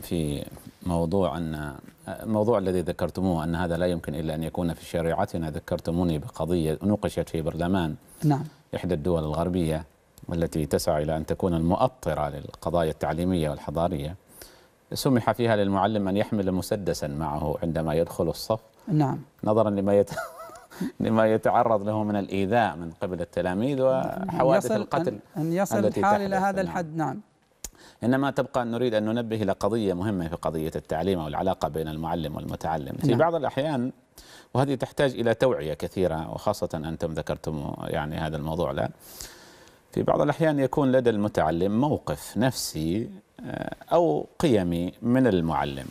في موضوع أن الموضوع الذي ذكرتموه أن هذا لا يمكن إلا أن يكون في شريعتنا ذكرتموني بقضية نوقشت في برلمان نعم إحدى الدول الغربية والتي تسعى إلى أن تكون المؤطرة للقضايا التعليمية والحضارية سمح فيها للمعلم أن يحمل مسدسا معه عندما يدخل الصف نعم نظرا لما يت... لما يتعرض له من الإيذاء من قبل التلاميذ وحوادث القتل أن, أن يصل الحال إلى هذا نعم. الحد نعم إنما تبقى أن نريد أن ننبه إلى قضية مهمة في قضية التعليم أو العلاقة بين المعلم والمتعلم في نعم. بعض الأحيان وهذه تحتاج إلى توعية كثيرة وخاصة أنتم ذكرتم يعني هذا الموضوع الآن في بعض الأحيان يكون لدى المتعلم موقف نفسي آه، أو قيمي من المعلم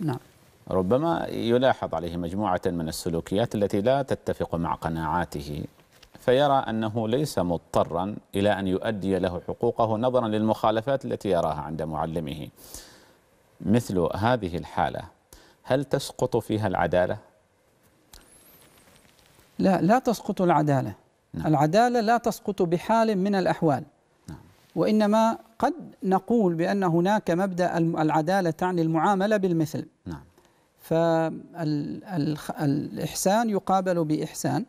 نعم ربما يلاحظ عليه مجموعة من السلوكيات التي لا تتفق مع قناعاته فيرى أنه ليس مضطرا إلى أن يؤدي له حقوقه نظرا للمخالفات التي يراها عند معلمه مثل هذه الحالة هل تسقط فيها العدالة؟ لا لا تسقط العدالة نعم. العدالة لا تسقط بحال من الأحوال نعم. وإنما قد نقول بأن هناك مبدأ العدالة تعني المعاملة بالمثل نعم. فالإحسان يقابل بإحسان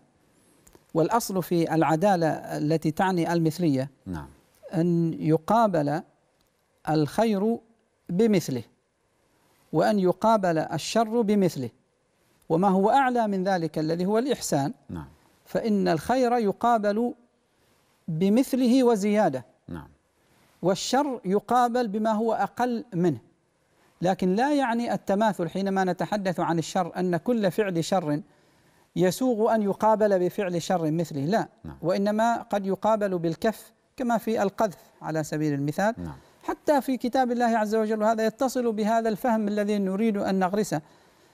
والأصل في العدالة التي تعني المثلية نعم. أن يقابل الخير بمثله وأن يقابل الشر بمثله وما هو أعلى من ذلك الذي هو الإحسان نعم. فإن الخير يقابل بمثله وزيادة نعم. والشر يقابل بما هو أقل منه لكن لا يعني التماثل حينما نتحدث عن الشر أن كل فعل شر يسوغ أن يقابل بفعل شر مثله لا نعم. وإنما قد يقابل بالكف كما في القذف على سبيل المثال نعم. حتى في كتاب الله عز وجل وهذا يتصل بهذا الفهم الذي نريد أن نغرسه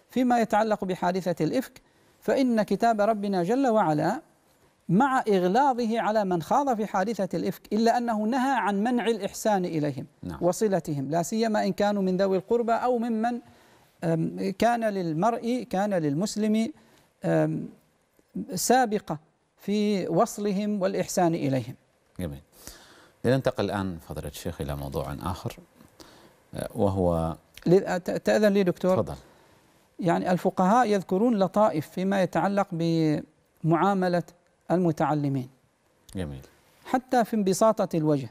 فيما يتعلق بحادثة الإفك فإن كتاب ربنا جل وعلا مع إغلاظه على من خاض في حادثة الإفك إلا أنه نهى عن منع الإحسان إليهم نعم. وصلتهم لا سيما إن كانوا من ذوي القربى أو ممن كان للمرء كان للمسلم سابقة في وصلهم والإحسان إليهم جميل لننتقل ننتقل الآن فضيلة الشيخ إلى موضوع آخر آه، وهو تأذن لي دكتور تفضل يعني الفقهاء يذكرون لطائف فيما يتعلق بمعاملة المتعلمين جميل حتى في انبساطة الوجه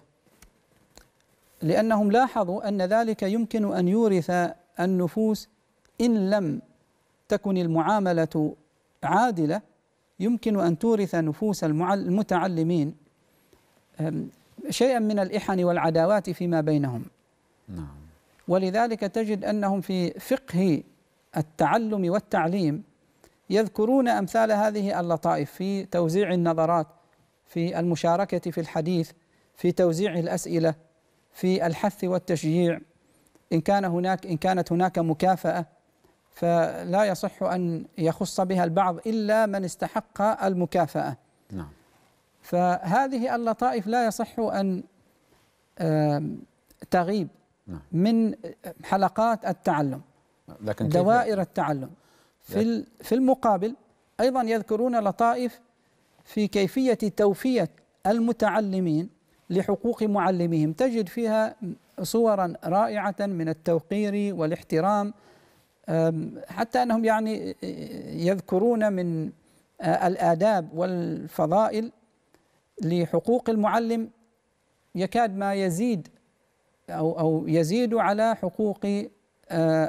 لأنهم لاحظوا أن ذلك يمكن أن يورث النفوس إن لم تكن المعاملة عادلة يمكن أن تورث نفوس المتعلمين شيئا من الإحن والعداوات فيما بينهم نعم ولذلك تجد أنهم في فقه التعلم والتعليم يذكرون أمثال هذه اللطائف في توزيع النظرات في المشاركة في الحديث في توزيع الأسئلة في الحث والتشجيع إن كان هناك إن كانت هناك مكافأة فلا يصح أن يخص بها البعض إلا من استحق المكافأة نعم فهذه اللطائف لا يصح أن تغيب نعم. من حلقات التعلم لكن دوائر التعلم في في المقابل ايضا يذكرون لطائف في كيفيه توفيه المتعلمين لحقوق معلمهم تجد فيها صورا رائعه من التوقير والاحترام حتى انهم يعني يذكرون من الاداب والفضائل لحقوق المعلم يكاد ما يزيد او او يزيد على حقوق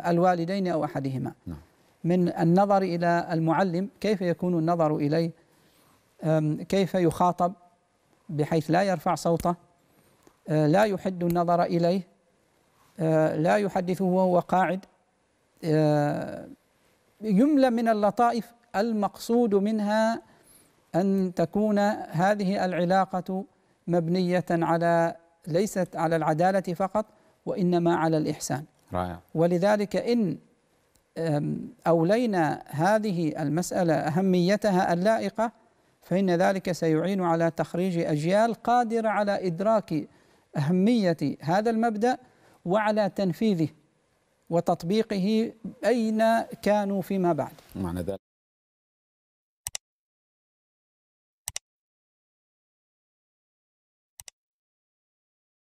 الوالدين او احدهما نعم. من النظر الى المعلم كيف يكون النظر اليه كيف يخاطب بحيث لا يرفع صوته لا يحد النظر اليه لا يحدثه وهو قاعد جملة آه، من اللطائف المقصود منها أن تكون هذه العلاقة مبنية على ليست على العدالة فقط وإنما على الإحسان رائع. ولذلك إن أولينا هذه المسألة أهميتها اللائقة فإن ذلك سيعين على تخريج أجيال قادرة على إدراك أهمية هذا المبدأ وعلى تنفيذه وتطبيقه أين كانوا فيما بعد معنى ذلك